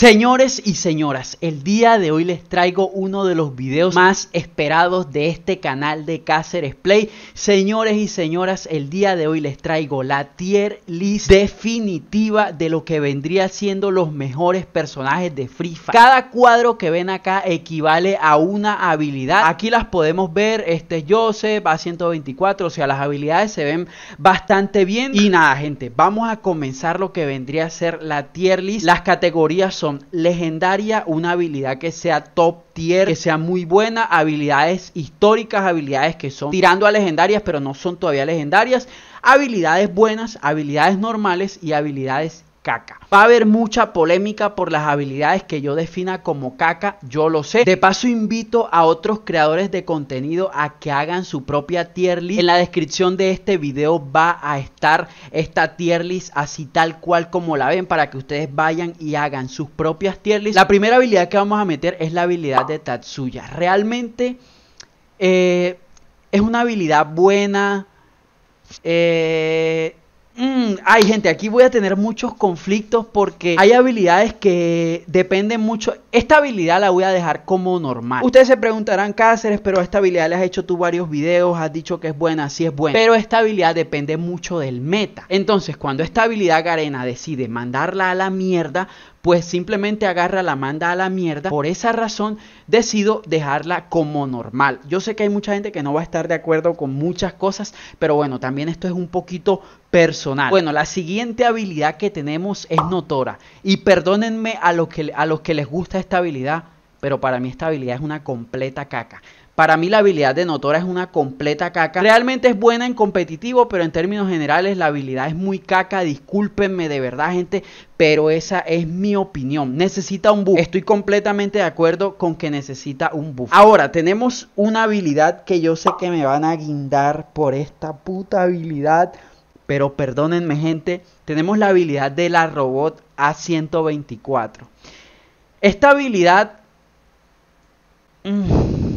Señores y señoras, el día de hoy les traigo uno de los videos más esperados de este canal de Cáceres Play. Señores y señoras, el día de hoy les traigo la tier list definitiva de lo que vendría siendo los mejores personajes de Free Fire. Cada cuadro que ven acá equivale a una habilidad. Aquí las podemos ver, este es Joseph, a 124, o sea, las habilidades se ven bastante bien. Y nada, gente, vamos a comenzar lo que vendría a ser la tier list. Las categorías son legendaria, una habilidad que sea top tier, que sea muy buena, habilidades históricas, habilidades que son tirando a legendarias, pero no son todavía legendarias, habilidades buenas, habilidades normales y habilidades caca. Va a haber mucha polémica por las habilidades que yo defina como caca, yo lo sé. De paso invito a otros creadores de contenido a que hagan su propia tier list. En la descripción de este video va a estar esta tier list así tal cual como la ven para que ustedes vayan y hagan sus propias tier list. La primera habilidad que vamos a meter es la habilidad de Tatsuya. Realmente eh, es una habilidad buena. Eh, mmm, ay gente, aquí voy a tener muchos conflictos porque hay habilidades que dependen mucho. Esta habilidad la voy a dejar como normal. Ustedes se preguntarán, Cáceres, pero esta habilidad le has hecho tú varios videos, has dicho que es buena, sí es buena. Pero esta habilidad depende mucho del meta. Entonces, cuando esta habilidad Garena decide mandarla a la mierda, pues simplemente agarra la manda a la mierda. Por esa razón decido dejarla como normal. Yo sé que hay mucha gente que no va a estar de acuerdo con muchas cosas, pero bueno, también esto es un poquito personal. Bueno, la siguiente habilidad que tenemos es notora. Y perdónenme a los que, a los que les gusta esta habilidad, pero para mí esta habilidad es una completa caca. Para mí la habilidad de Notora es una completa caca. Realmente es buena en competitivo, pero en términos generales la habilidad es muy caca. Discúlpenme de verdad, gente, pero esa es mi opinión. Necesita un buff. Estoy completamente de acuerdo con que necesita un buff. Ahora, tenemos una habilidad que yo sé que me van a guindar por esta puta habilidad. Pero perdónenme, gente, tenemos la habilidad de la robot A124. Esta habilidad... Mm,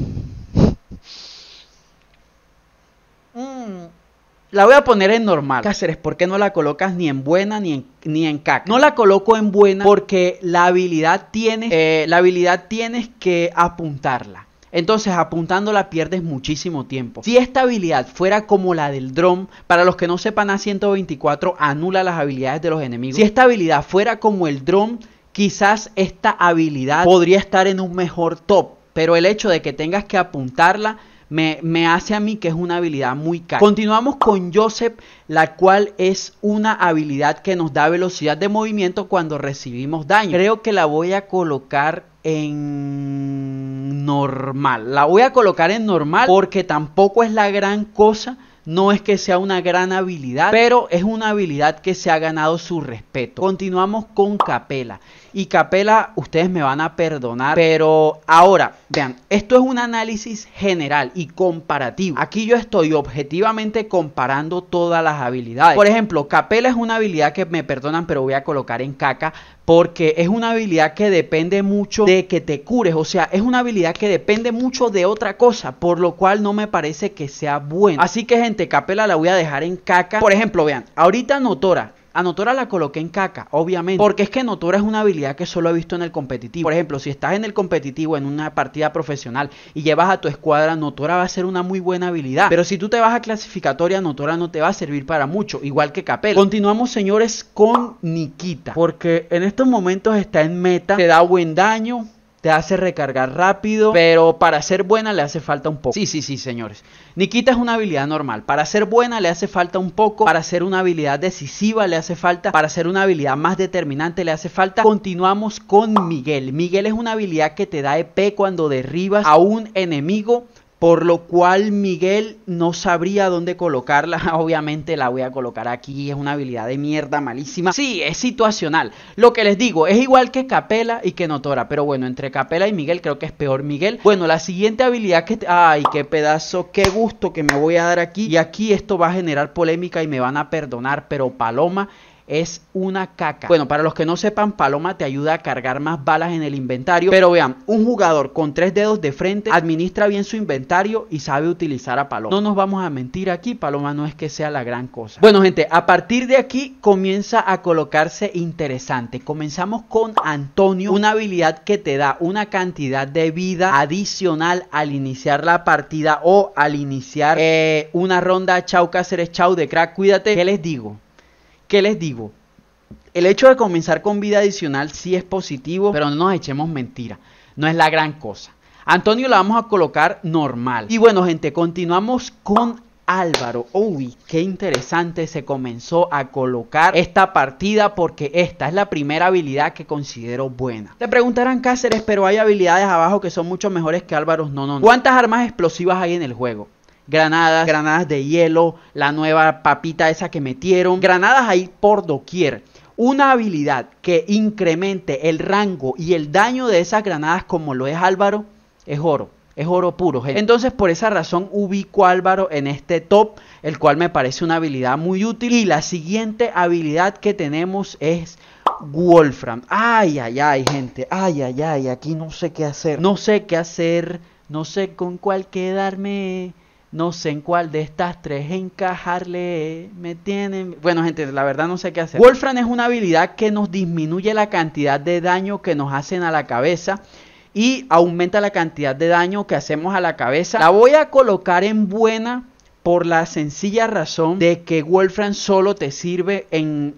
La voy a poner en normal. Cáceres, ¿por qué no la colocas ni en buena ni en, ni en caca? No la coloco en buena porque la habilidad tiene eh, la habilidad tienes que apuntarla. Entonces apuntándola pierdes muchísimo tiempo. Si esta habilidad fuera como la del Drone, para los que no sepan A124 anula las habilidades de los enemigos. Si esta habilidad fuera como el Drone, quizás esta habilidad podría estar en un mejor top. Pero el hecho de que tengas que apuntarla me, hace a mí que es una habilidad muy cara. Continuamos con Joseph, la cual es una habilidad que nos da velocidad de movimiento cuando recibimos daño. Creo que la voy a colocar en normal. La voy a colocar en normal porque tampoco es la gran cosa. No es que sea una gran habilidad, pero es una habilidad que se ha ganado su respeto. Continuamos con Capela. Y Capela, ustedes me van a perdonar, pero ahora, vean, esto es un análisis general y comparativo. Aquí yo estoy objetivamente comparando todas las habilidades. Por ejemplo, Capela es una habilidad que me perdonan, pero voy a colocar en caca porque es una habilidad que depende mucho de que te cures, o sea, es una habilidad que depende mucho de otra cosa, por lo cual no me parece que sea buena. Así que gente, Capela la voy a dejar en caca. Por ejemplo, vean, ahorita Notora a Notora la coloqué en caca, obviamente. Porque es que Notora es una habilidad que solo he visto en el competitivo. Por ejemplo, si estás en el competitivo, en una partida profesional y llevas a tu escuadra, Notora va a ser una muy buena habilidad. Pero si tú te vas a clasificatoria, Notora no te va a servir para mucho, igual que Capel. Continuamos, señores, con Nikita. Porque en estos momentos está en meta, te da buen daño te hace recargar rápido, pero para ser buena le hace falta un poco. Sí, sí, sí, señores. Nikita es una habilidad normal. Para ser buena le hace falta un poco, para ser una habilidad decisiva le hace falta, para ser una habilidad más determinante le hace falta. Continuamos con Miguel. Miguel es una habilidad que te da EP cuando derribas a un enemigo por lo cual Miguel no sabría dónde colocarla. Obviamente la voy a colocar aquí, es una habilidad de mierda malísima. Sí, es situacional. Lo que les digo, es igual que Capela y que Notora, pero bueno, entre Capela y Miguel creo que es peor Miguel. Bueno, la siguiente habilidad que... ¡Ay, qué pedazo! ¡Qué gusto que me voy a dar aquí! Y aquí esto va a generar polémica y me van a perdonar, pero Paloma es una caca. Bueno, para los que no sepan, Paloma te ayuda a cargar más balas en el inventario. Pero vean, un jugador con tres dedos de frente administra bien su inventario y sabe utilizar a Paloma. No nos vamos a mentir aquí, Paloma no es que sea la gran cosa. Bueno, gente, a partir de aquí comienza a colocarse interesante. Comenzamos con Antonio, una habilidad que te da una cantidad de vida adicional al iniciar la partida o al iniciar eh, una ronda. Chau, Cáceres, chau de crack. Cuídate, ¿qué les digo? ¿Qué les digo? El hecho de comenzar con vida adicional sí es positivo, pero no nos echemos mentira. No es la gran cosa. Antonio la vamos a colocar normal. Y bueno, gente, continuamos con Álvaro. Uy, qué interesante se comenzó a colocar esta partida porque esta es la primera habilidad que considero buena. Te preguntarán Cáceres, pero hay habilidades abajo que son mucho mejores que Álvaro. No, no, no. ¿Cuántas armas explosivas hay en el juego? granadas, granadas de hielo, la nueva papita esa que metieron, granadas ahí por doquier. Una habilidad que incremente el rango y el daño de esas granadas como lo es Álvaro es oro. Es oro puro, Entonces, por esa razón, ubico a Álvaro en este top, el cual me parece una habilidad muy útil. Y la siguiente habilidad que tenemos es Wolfram. Ay, ay, ay, gente. Ay, ay, ay, aquí no sé qué hacer. No sé qué hacer. No sé con cuál quedarme. No sé en cuál de estas tres encajarle. Me tienen. Bueno, gente, la verdad no sé qué hacer. Wolfram es una habilidad que nos disminuye la cantidad de daño que nos hacen a la cabeza y aumenta la cantidad de daño que hacemos a la cabeza. La voy a colocar en buena por la sencilla razón de que Wolfram solo te sirve en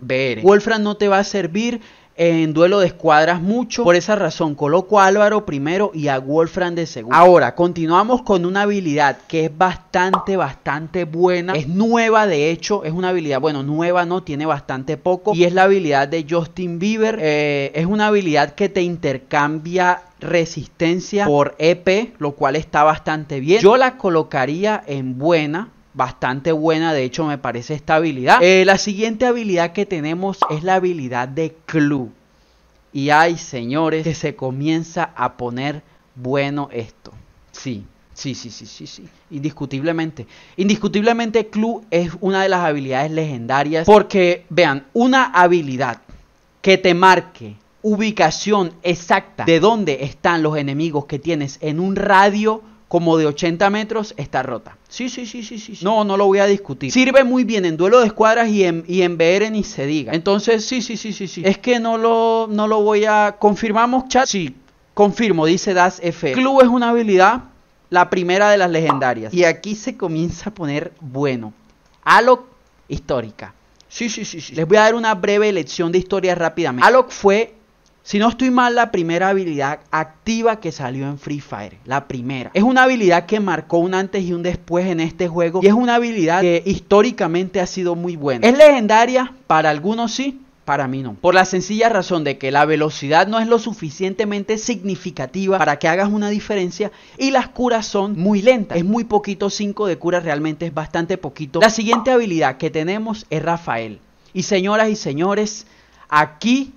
BR. Wolfram no te va a servir en duelo de escuadras mucho. Por esa razón coloco a Álvaro primero y a Wolfram de segundo. Ahora, continuamos con una habilidad que es bastante, bastante buena. Es nueva, de hecho, es una habilidad, bueno, nueva no, tiene bastante poco. Y es la habilidad de Justin Bieber. Eh, es una habilidad que te intercambia resistencia por EP, lo cual está bastante bien. Yo la colocaría en buena bastante buena, de hecho me parece esta habilidad. Eh, la siguiente habilidad que tenemos es la habilidad de Clue. Y hay señores que se comienza a poner bueno esto. Sí, sí, sí, sí, sí, sí. Indiscutiblemente. Indiscutiblemente Clue es una de las habilidades legendarias porque, vean, una habilidad que te marque ubicación exacta de dónde están los enemigos que tienes en un radio como de 80 metros está rota. Sí, sí, sí, sí, sí. No, no lo voy a discutir. Sirve muy bien en duelo de escuadras y en, y en ni se diga. Entonces, sí, sí, sí, sí, sí. Es que no lo, no lo voy a... ¿Confirmamos, chat? Sí, confirmo, dice Das F. Club es una habilidad, la primera de las legendarias. Y aquí se comienza a poner bueno. Alok histórica. Sí, sí, sí, sí. Les voy a dar una breve lección de historia rápidamente. Alok fue si no estoy mal, la primera habilidad activa que salió en Free Fire, la primera. Es una habilidad que marcó un antes y un después en este juego y es una habilidad que históricamente ha sido muy buena. Es legendaria, para algunos sí, para mí no. Por la sencilla razón de que la velocidad no es lo suficientemente significativa para que hagas una diferencia y las curas son muy lentas. Es muy poquito, 5 de curas realmente es bastante poquito. La siguiente habilidad que tenemos es Rafael. Y señoras y señores, aquí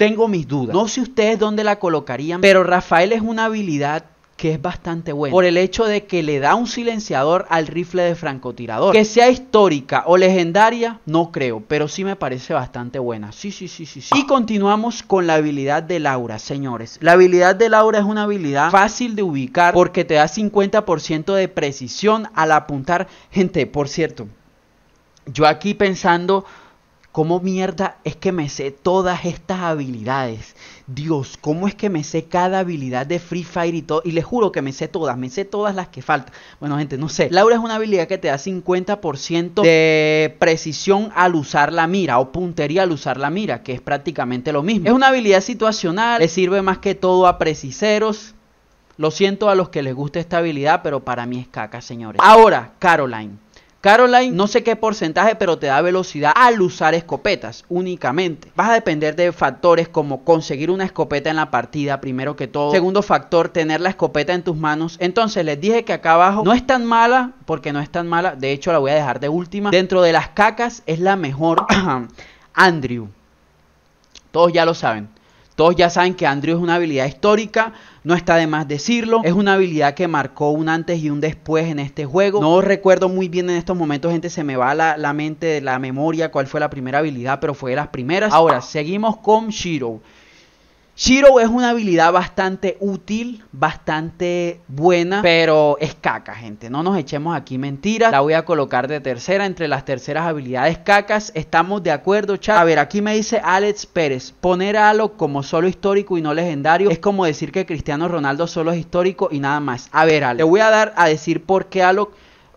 tengo mis dudas. No sé ustedes dónde la colocarían, pero Rafael es una habilidad que es bastante buena por el hecho de que le da un silenciador al rifle de francotirador. Que sea histórica o legendaria, no creo, pero sí me parece bastante buena. Sí, sí, sí, sí, sí. Y continuamos con la habilidad de Laura, señores. La habilidad de Laura es una habilidad fácil de ubicar porque te da 50% de precisión al apuntar. Gente, por cierto, yo aquí pensando ¿Cómo mierda es que me sé todas estas habilidades? Dios, ¿cómo es que me sé cada habilidad de Free Fire y todo? Y les juro que me sé todas, me sé todas las que faltan. Bueno, gente, no sé. Laura es una habilidad que te da 50% de precisión al usar la mira o puntería al usar la mira, que es prácticamente lo mismo. Es una habilidad situacional, le sirve más que todo a preciseros. Lo siento a los que les guste esta habilidad, pero para mí es caca, señores. Ahora, Caroline. Caroline, no sé qué porcentaje, pero te da velocidad al usar escopetas únicamente. Vas a depender de factores como conseguir una escopeta en la partida, primero que todo. Segundo factor, tener la escopeta en tus manos. Entonces les dije que acá abajo no es tan mala, porque no es tan mala. De hecho, la voy a dejar de última. Dentro de las cacas es la mejor Andrew. Todos ya lo saben. Todos ya saben que Andrew es una habilidad histórica, no está de más decirlo, es una habilidad que marcó un antes y un después en este juego. No recuerdo muy bien en estos momentos, gente, se me va la, la mente, la memoria, cuál fue la primera habilidad, pero fue de las primeras. Ahora, seguimos con Shiro. Shiro es una habilidad bastante útil, bastante buena, pero es caca, gente. No nos echemos aquí mentiras. La voy a colocar de tercera entre las terceras habilidades cacas. Estamos de acuerdo, chat. A ver, aquí me dice Alex Pérez. Poner a Alok como solo histórico y no legendario es como decir que Cristiano Ronaldo solo es histórico y nada más. A ver, Alex, te voy a dar a decir por qué Alok...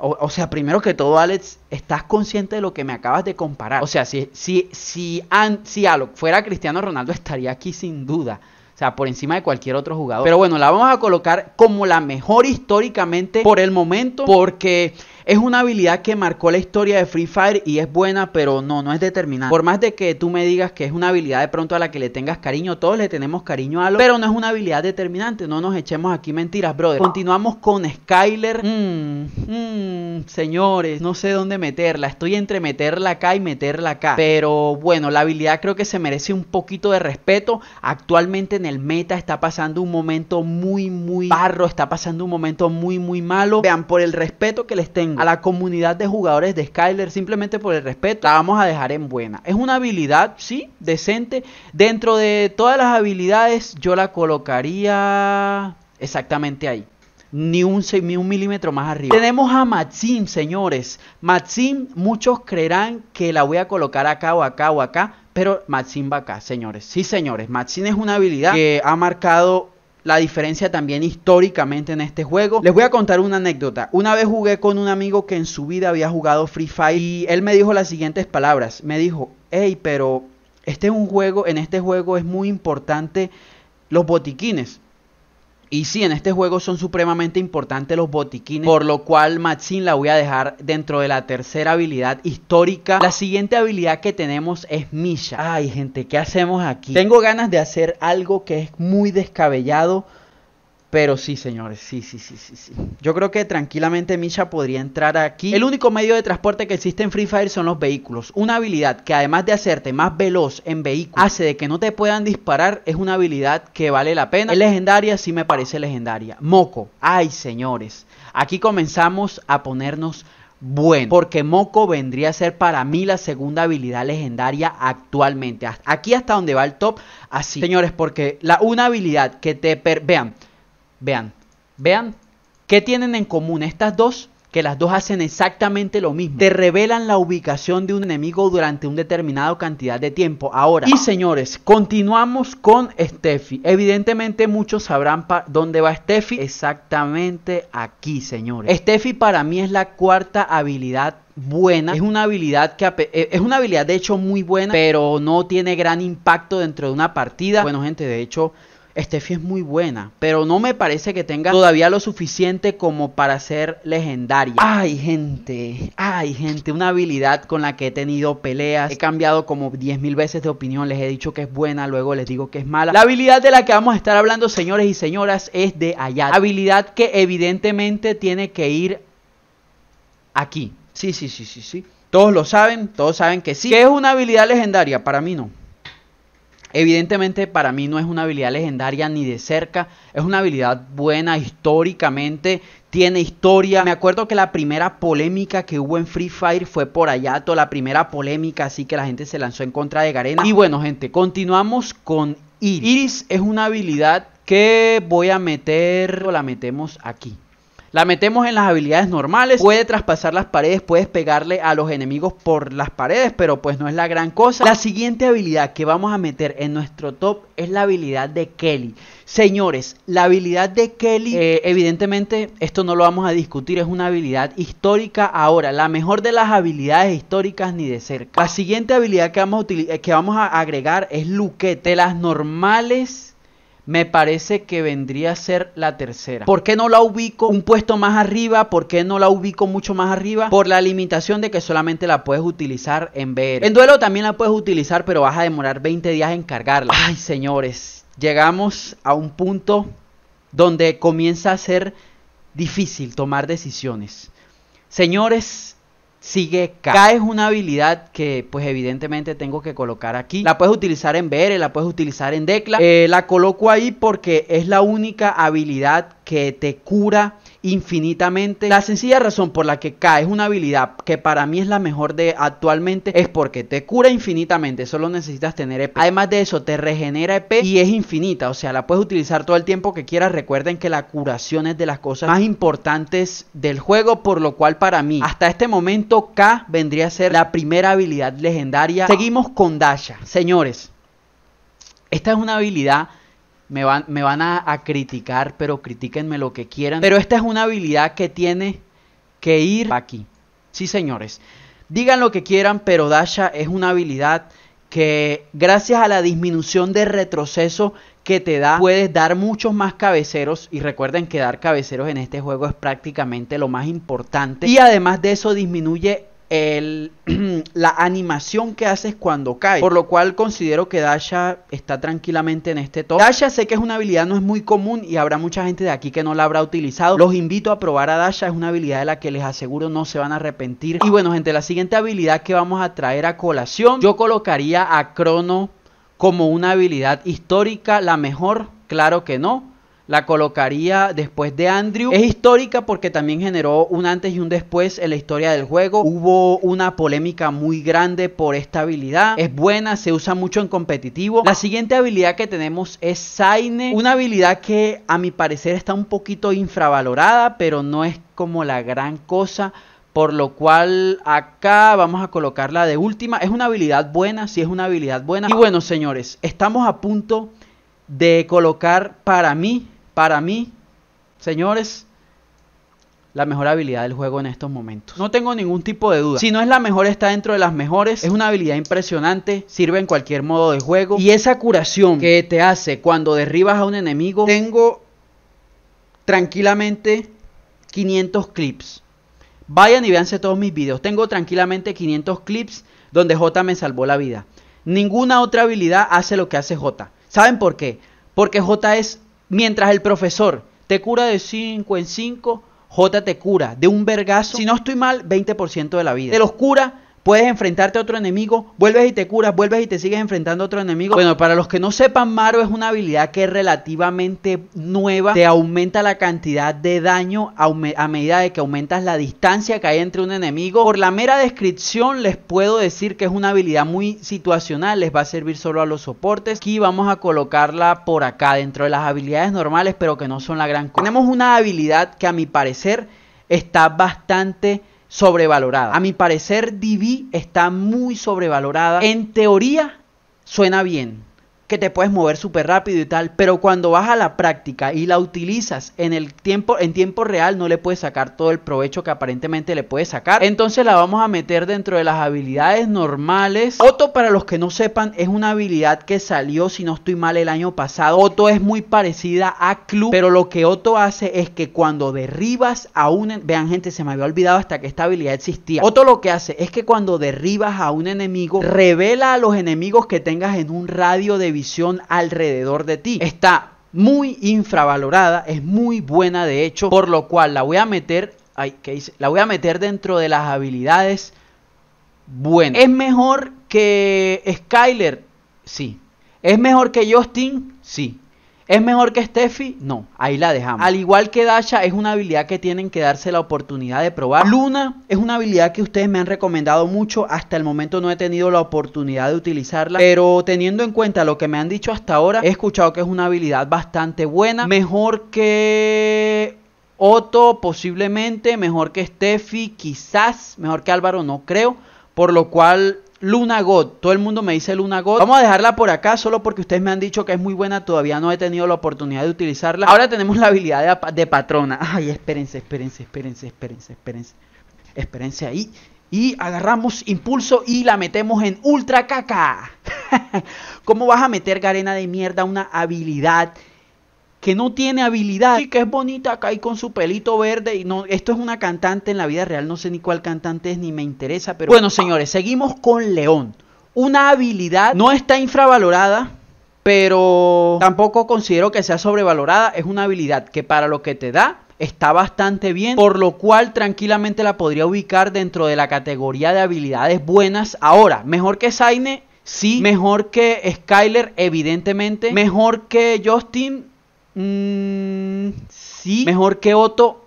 O, sea, primero que todo, Alex, estás consciente de lo que me acabas de comparar. O sea, si, si, si, si fuera Cristiano Ronaldo, estaría aquí sin duda. O sea, por encima de cualquier otro jugador. Pero bueno, la vamos a colocar como la mejor históricamente por el momento, porque es una habilidad que marcó la historia de Free Fire y es buena, pero no, no es determinante. Por más de que tú me digas que es una habilidad de pronto a la que le tengas cariño, todos le tenemos cariño a lo, pero no es una habilidad determinante. No nos echemos aquí mentiras, brother. Continuamos con Skyler. Mm, mm, señores, no sé dónde meterla. Estoy entre meterla acá y meterla acá. Pero bueno, la habilidad creo que se merece un poquito de respeto. Actualmente en el meta está pasando un momento muy, muy barro. Está pasando un momento muy, muy malo. Vean, por el respeto que les tengo a la comunidad de jugadores de Skyler, simplemente por el respeto, la vamos a dejar en buena. Es una habilidad, sí, decente. Dentro de todas las habilidades, yo la colocaría exactamente ahí. Ni un, milímetro más arriba. Tenemos a Maxim, señores. Maxim, muchos creerán que la voy a colocar acá o acá o acá. Pero Maxim va acá, señores. Sí, señores. Maxim es una habilidad que ha marcado la diferencia también históricamente en este juego. Les voy a contar una anécdota. Una vez jugué con un amigo que en su vida había jugado Free Fire y él me dijo las siguientes palabras. Me dijo, hey, pero este es un juego, en este juego es muy importante los botiquines. Y sí, en este juego son supremamente importantes los botiquines, por lo cual Maxine la voy a dejar dentro de la tercera habilidad histórica. La siguiente habilidad que tenemos es Misha. Ay, gente, ¿qué hacemos aquí? Tengo ganas de hacer algo que es muy descabellado, pero sí, señores, sí, sí, sí, sí, sí. Yo creo que tranquilamente Misha podría entrar aquí. El único medio de transporte que existe en Free Fire son los vehículos. Una habilidad que además de hacerte más veloz en vehículo hace de que no te puedan disparar. Es una habilidad que vale la pena. Es legendaria, sí me parece legendaria. Moco. Ay, señores. Aquí comenzamos a ponernos bueno, porque Moco vendría a ser para mí la segunda habilidad legendaria actualmente. Aquí hasta donde va el top, así. Señores, porque la una habilidad que te... vean, Vean, vean qué tienen en común estas dos, que las dos hacen exactamente lo mismo. Te revelan la ubicación de un enemigo durante una determinado cantidad de tiempo. Ahora, y señores, continuamos con Steffi. Evidentemente muchos sabrán dónde va Steffi. Exactamente aquí, señores. Steffi para mí es la cuarta habilidad buena. Es una habilidad que e, es una habilidad de hecho muy buena, pero no tiene gran impacto dentro de una partida. Bueno, gente, de hecho Steffi es muy buena, pero no me parece que tenga todavía lo suficiente como para ser legendaria. Ay, gente, ay, gente, una habilidad con la que he tenido peleas. He cambiado como 10.000 veces de opinión, les he dicho que es buena, luego les digo que es mala. La habilidad de la que vamos a estar hablando, señores y señoras, es de allá. Habilidad que evidentemente tiene que ir aquí. Sí, sí, sí, sí, sí. Todos lo saben, todos saben que sí. Que es una habilidad legendaria, para mí no. Evidentemente para mí no es una habilidad legendaria ni de cerca, es una habilidad buena históricamente, tiene historia. Me acuerdo que la primera polémica que hubo en Free Fire fue por Ayato, la primera polémica, así que la gente se lanzó en contra de Garena. Y bueno gente, continuamos con Iris. Iris es una habilidad que voy a meter, la metemos aquí. La metemos en las habilidades normales, puede traspasar las paredes, puedes pegarle a los enemigos por las paredes, pero pues no es la gran cosa. La siguiente habilidad que vamos a meter en nuestro top es la habilidad de Kelly. Señores, la habilidad de Kelly, eh, evidentemente esto no lo vamos a discutir, es una habilidad histórica ahora, la mejor de las habilidades históricas ni de cerca. La siguiente habilidad que vamos a, eh, que vamos a agregar es Luquete, las normales me parece que vendría a ser la tercera. ¿Por qué no la ubico un puesto más arriba? ¿Por qué no la ubico mucho más arriba? Por la limitación de que solamente la puedes utilizar en ver. En duelo también la puedes utilizar, pero vas a demorar 20 días en cargarla. Ay, señores, llegamos a un punto donde comienza a ser difícil tomar decisiones. Señores, sigue K. K es una habilidad que pues evidentemente tengo que colocar aquí. La puedes utilizar en BR, la puedes utilizar en Decla. Eh, la coloco ahí porque es la única habilidad que te cura infinitamente. La sencilla razón por la que K es una habilidad que para mí es la mejor de actualmente es porque te cura infinitamente, solo necesitas tener EP. Además de eso, te regenera EP y es infinita, o sea, la puedes utilizar todo el tiempo que quieras. Recuerden que la curación es de las cosas más importantes del juego, por lo cual para mí, hasta este momento, K vendría a ser la primera habilidad legendaria. Seguimos con Dasha. Señores, esta es una habilidad me van, me van a, criticar, pero critíquenme lo que quieran. Pero esta es una habilidad que tiene que ir aquí. Sí, señores. Digan lo que quieran, pero Dasha es una habilidad que gracias a la disminución de retroceso que te da, puedes dar muchos más cabeceros. Y recuerden que dar cabeceros en este juego es prácticamente lo más importante. Y además de eso disminuye la animación que haces cuando cae. Por lo cual considero que Dasha está tranquilamente en este top. Dasha sé que es una habilidad no es muy común y habrá mucha gente de aquí que no la habrá utilizado. Los invito a probar a Dasha, es una habilidad de la que les aseguro no se van a arrepentir. Y bueno gente, la siguiente habilidad que vamos a traer a colación, yo colocaría a Crono como una habilidad histórica, la mejor, claro que no la colocaría después de Andrew. Es histórica porque también generó un antes y un después en la historia del juego. Hubo una polémica muy grande por esta habilidad. Es buena, se usa mucho en competitivo. La siguiente habilidad que tenemos es Saine, una habilidad que a mi parecer está un poquito infravalorada, pero no es como la gran cosa por lo cual acá vamos a colocarla de última. Es una habilidad buena, sí es una habilidad buena. Y bueno, señores, estamos a punto de colocar para mí para mí, señores, la mejor habilidad del juego en estos momentos. No tengo ningún tipo de duda. Si no es la mejor, está dentro de las mejores. Es una habilidad impresionante, sirve en cualquier modo de juego. Y esa curación que te hace cuando derribas a un enemigo, tengo tranquilamente 500 clips. Vayan y veanse todos mis videos. Tengo tranquilamente 500 clips donde J me salvó la vida. Ninguna otra habilidad hace lo que hace J. ¿Saben por qué? Porque J es Mientras el profesor te cura de 5 en 5, J te cura de un vergazo. Si no estoy mal, 20% de la vida. De los cura puedes enfrentarte a otro enemigo, vuelves y te curas, vuelves y te sigues enfrentando a otro enemigo. Bueno, para los que no sepan, Maro es una habilidad que es relativamente nueva, te aumenta la cantidad de daño a, medida de que aumentas la distancia que hay entre un enemigo. Por la mera descripción les puedo decir que es una habilidad muy situacional, les va a servir solo a los soportes. Aquí vamos a colocarla por acá dentro de las habilidades normales, pero que no son la gran cosa. Tenemos una habilidad que a mi parecer está bastante sobrevalorada. A mi parecer, DB está muy sobrevalorada. En teoría, suena bien que te puedes mover súper rápido y tal, pero cuando vas a la práctica y la utilizas en el tiempo, en tiempo real, no le puedes sacar todo el provecho que aparentemente le puedes sacar. Entonces la vamos a meter dentro de las habilidades normales. Otto, para los que no sepan, es una habilidad que salió, si no estoy mal, el año pasado. Otto es muy parecida a Club, pero lo que Otto hace es que cuando derribas a un... Vean gente, se me había olvidado hasta que esta habilidad existía. Otto lo que hace es que cuando derribas a un enemigo, revela a los enemigos que tengas en un radio de visión alrededor de ti. Está muy infravalorada, es muy buena de hecho, por lo cual la voy a meter, La voy a meter dentro de las habilidades buenas. ¿Es mejor que Skyler? Sí. ¿Es mejor que Justin? Sí. ¿Es mejor que Steffi? No, ahí la dejamos. Al igual que Dasha, es una habilidad que tienen que darse la oportunidad de probar. Luna es una habilidad que ustedes me han recomendado mucho. Hasta el momento no he tenido la oportunidad de utilizarla. Pero teniendo en cuenta lo que me han dicho hasta ahora, he escuchado que es una habilidad bastante buena. Mejor que Otto, posiblemente. Mejor que Steffi, quizás. Mejor que Álvaro, no creo. Por lo cual Luna God. Todo el mundo me dice Luna God. Vamos a dejarla por acá solo porque ustedes me han dicho que es muy buena. Todavía no he tenido la oportunidad de utilizarla. Ahora tenemos la habilidad de, patrona. Ay, espérense, espérense, espérense, espérense, espérense. Espérense ahí. Y agarramos impulso y la metemos en ultra caca. ¿Cómo vas a meter, Garena de mierda, una habilidad? que no tiene habilidad y que es bonita acá y con su pelito verde y no esto es una cantante en la vida real no sé ni cuál cantante es ni me interesa pero bueno ah. señores seguimos con León una habilidad no está infravalorada pero tampoco considero que sea sobrevalorada es una habilidad que para lo que te da está bastante bien, por lo cual tranquilamente la podría ubicar dentro de la categoría de habilidades buenas. Ahora, mejor que Saine, sí, mejor que Skyler, evidentemente, mejor que Justin, Mmm, sí. Mejor que Otto.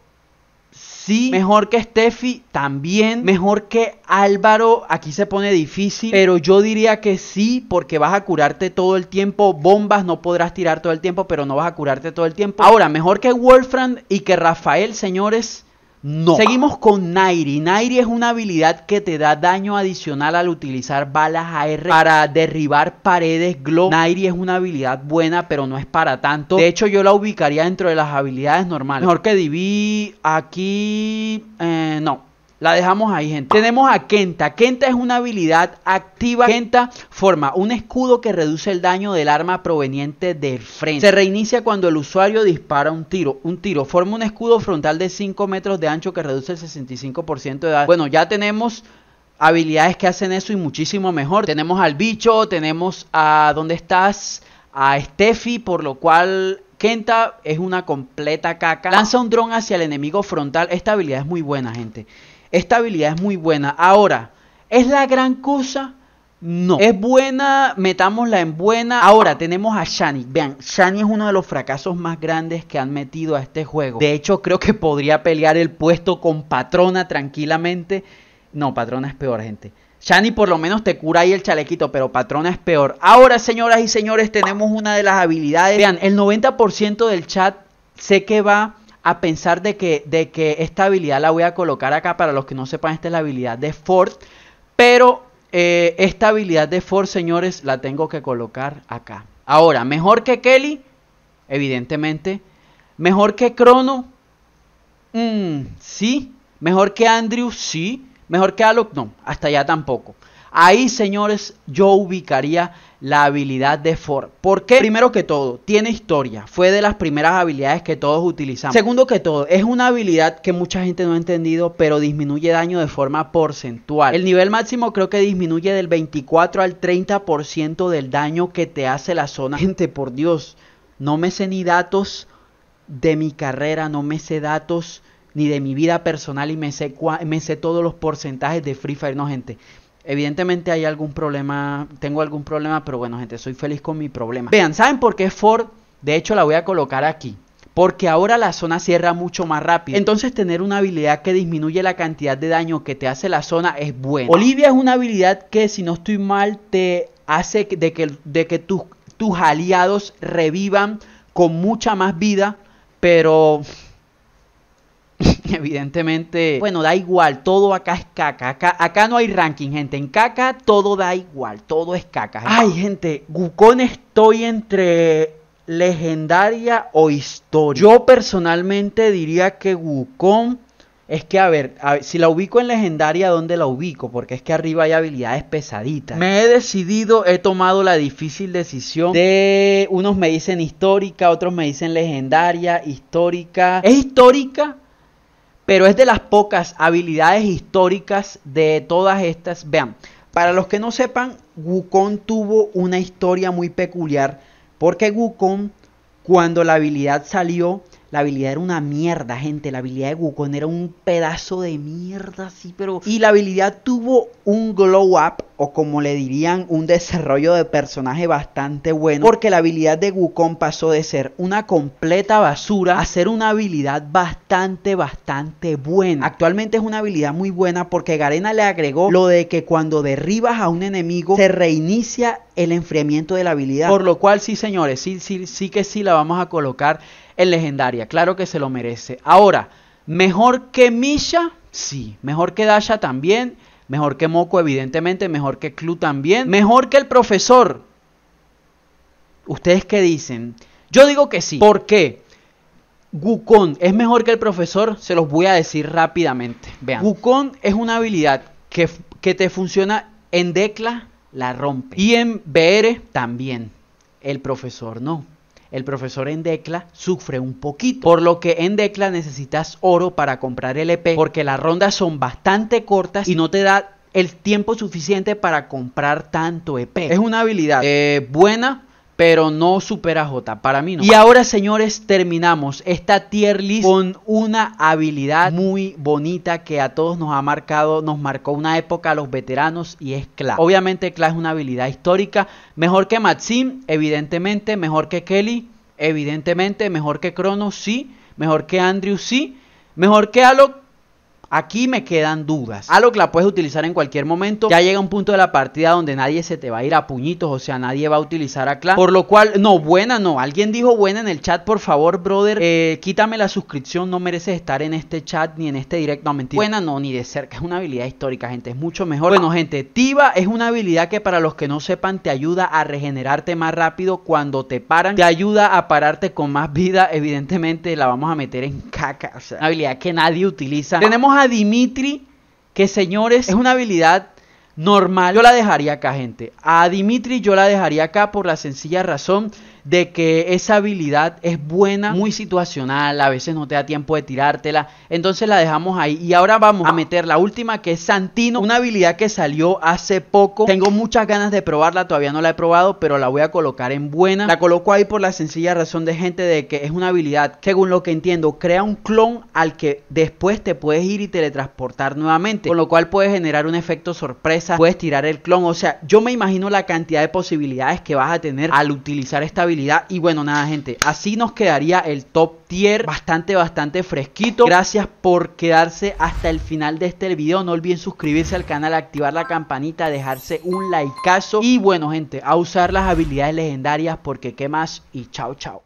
Sí, mejor que Steffi también, mejor que Álvaro, aquí se pone difícil, pero yo diría que sí, porque vas a curarte todo el tiempo, bombas no podrás tirar todo el tiempo, pero no vas a curarte todo el tiempo. Ahora, mejor que Wolfram y que Rafael, señores, no. Seguimos con Nairi. Nairi es una habilidad que te da daño adicional al utilizar balas AR para derribar paredes glow. Nairi es una habilidad buena, pero no es para tanto. De hecho, yo la ubicaría dentro de las habilidades normales. Mejor que Divi aquí. Eh, no. La dejamos ahí, gente. Tenemos a Kenta. Kenta es una habilidad activa. Kenta forma un escudo que reduce el daño del arma proveniente del frente. Se reinicia cuando el usuario dispara un tiro. Un tiro. Forma un escudo frontal de 5 metros de ancho que reduce el 65% de daño. Bueno, ya tenemos habilidades que hacen eso y muchísimo mejor. Tenemos al bicho, tenemos a... ¿Dónde estás? A Steffi, por lo cual Kenta es una completa caca. Lanza un dron hacia el enemigo frontal. Esta habilidad es muy buena, gente. Esta habilidad es muy buena. Ahora, ¿es la gran cosa? No. Es buena, metámosla en buena. Ahora tenemos a Shani. Vean, Shani es uno de los fracasos más grandes que han metido a este juego. De hecho, creo que podría pelear el puesto con Patrona tranquilamente. No, Patrona es peor, gente. Shani por lo menos te cura ahí el chalequito, pero Patrona es peor. Ahora, señoras y señores, tenemos una de las habilidades. Vean, el 90% del chat sé que va a pensar de que, de que esta habilidad la voy a colocar acá. Para los que no sepan, esta es la habilidad de Ford. Pero eh, esta habilidad de Ford, señores, la tengo que colocar acá. Ahora, mejor que Kelly, evidentemente. Mejor que Crono, mm, sí. Mejor que Andrew, sí. Mejor que Alok, no. Hasta allá tampoco. Ahí, señores, yo ubicaría la habilidad de Ford. ¿Por qué? Primero que todo, tiene historia. Fue de las primeras habilidades que todos utilizamos. Segundo que todo, es una habilidad que mucha gente no ha entendido, pero disminuye daño de forma porcentual. El nivel máximo creo que disminuye del 24 al 30% del daño que te hace la zona. Gente, por Dios, no me sé ni datos de mi carrera, no me sé datos ni de mi vida personal y me sé, me sé todos los porcentajes de Free Fire. No, gente Evidentemente hay algún problema, tengo algún problema, pero bueno, gente, soy feliz con mi problema. Vean, ¿saben por qué Ford? De hecho, la voy a colocar aquí. Porque ahora la zona cierra mucho más rápido. Entonces tener una habilidad que disminuye la cantidad de daño que te hace la zona es bueno. Olivia es una habilidad que, si no estoy mal, te hace de que, tus aliados revivan con mucha más vida. Pero evidentemente, bueno, da igual, todo acá es caca. Acá, no hay ranking, gente. En caca todo da igual, todo es caca. Ay, gente, Gukon estoy entre legendaria o historia. Yo personalmente diría que Wukong es que, a ver, a ver, si la ubico en legendaria, ¿dónde la ubico? Porque es que arriba hay habilidades pesaditas. Me he decidido, he tomado la difícil decisión de... Unos me dicen histórica, otros me dicen legendaria, histórica. ¿Es histórica? pero es de las pocas habilidades históricas de todas estas. Vean, para los que no sepan, Wukong tuvo una historia muy peculiar, porque Wukong, cuando la habilidad salió, la habilidad era una mierda, gente. La habilidad de Wukong era un pedazo de mierda, sí, pero. Y la habilidad tuvo un glow up, o como le dirían, un desarrollo de personaje bastante bueno. Porque la habilidad de Wukong pasó de ser una completa basura a ser una habilidad bastante, bastante buena. Actualmente es una habilidad muy buena porque Garena le agregó lo de que cuando derribas a un enemigo se reinicia el enfriamiento de la habilidad. Por lo cual, sí, señores, sí, sí, sí que sí la vamos a colocar en legendaria. Claro que se lo merece. Ahora, mejor que Misha, sí. Mejor que Dasha también. Mejor que Moco, evidentemente. Mejor que Clu también. Mejor que el profesor. ¿Ustedes qué dicen? Yo digo que sí. ¿Por qué? Wukong es mejor que el profesor, se los voy a decir rápidamente. Vean. Wukong es una habilidad que, que te funciona en Decla la rompe. Y en BR también, el profesor no. El profesor en Decla sufre un poquito, por lo que en Decla necesitas oro para comprar el EP, porque las rondas son bastante cortas y no te da el tiempo suficiente para comprar tanto EP. Es una habilidad eh, buena, pero no supera J. Para mí no. Y ahora, señores, terminamos esta tier list con una habilidad muy bonita que a todos nos ha marcado, nos marcó una época a los veteranos y es Kla. Obviamente, Kla es una habilidad histórica. Mejor que Maxim, evidentemente. Mejor que Kelly, evidentemente. Mejor que Cronos, sí. Mejor que Andrew, sí. Mejor que Alok, Aquí me quedan dudas. A lo que la puedes utilizar en cualquier momento. Ya llega un punto de la partida donde nadie se te va a ir a puñitos, o sea, nadie va a utilizar a Clan. Por lo cual, no, buena no. Alguien dijo buena en el chat, por favor, brother. Eh, quítame la suscripción, no mereces estar en este chat ni en este directo. No, mentira. Buena no, ni de cerca. Es una habilidad histórica, gente. Es mucho mejor. Bueno, gente, Tiva es una habilidad que para los que no sepan te ayuda a regenerarte más rápido cuando te paran. Te ayuda a pararte con más vida. Evidentemente la vamos a meter en caca. O sea, una habilidad que nadie utiliza. Tenemos a Dimitri, que señores, es una habilidad normal. Yo la dejaría acá, gente. A Dimitri yo la dejaría acá por la sencilla razón de que esa habilidad es buena, muy situacional, a veces no te da tiempo de tirártela, entonces la dejamos ahí y ahora vamos a ah. meter la última que es Santino, una habilidad que salió hace poco, tengo muchas ganas de probarla, todavía no la he probado, pero la voy a colocar en buena, la coloco ahí por la sencilla razón de gente de que es una habilidad, según lo que entiendo, crea un clon al que después te puedes ir y teletransportar nuevamente, con lo cual puedes generar un efecto sorpresa, puedes tirar el clon, o sea, yo me imagino la cantidad de posibilidades que vas a tener al utilizar esta habilidad y bueno, nada, gente. Así nos quedaría el top tier. Bastante, bastante fresquito. Gracias por quedarse hasta el final de este video. No olviden suscribirse al canal, activar la campanita, dejarse un likeazo. Y bueno, gente, a usar las habilidades legendarias porque qué más. Y chao, chao.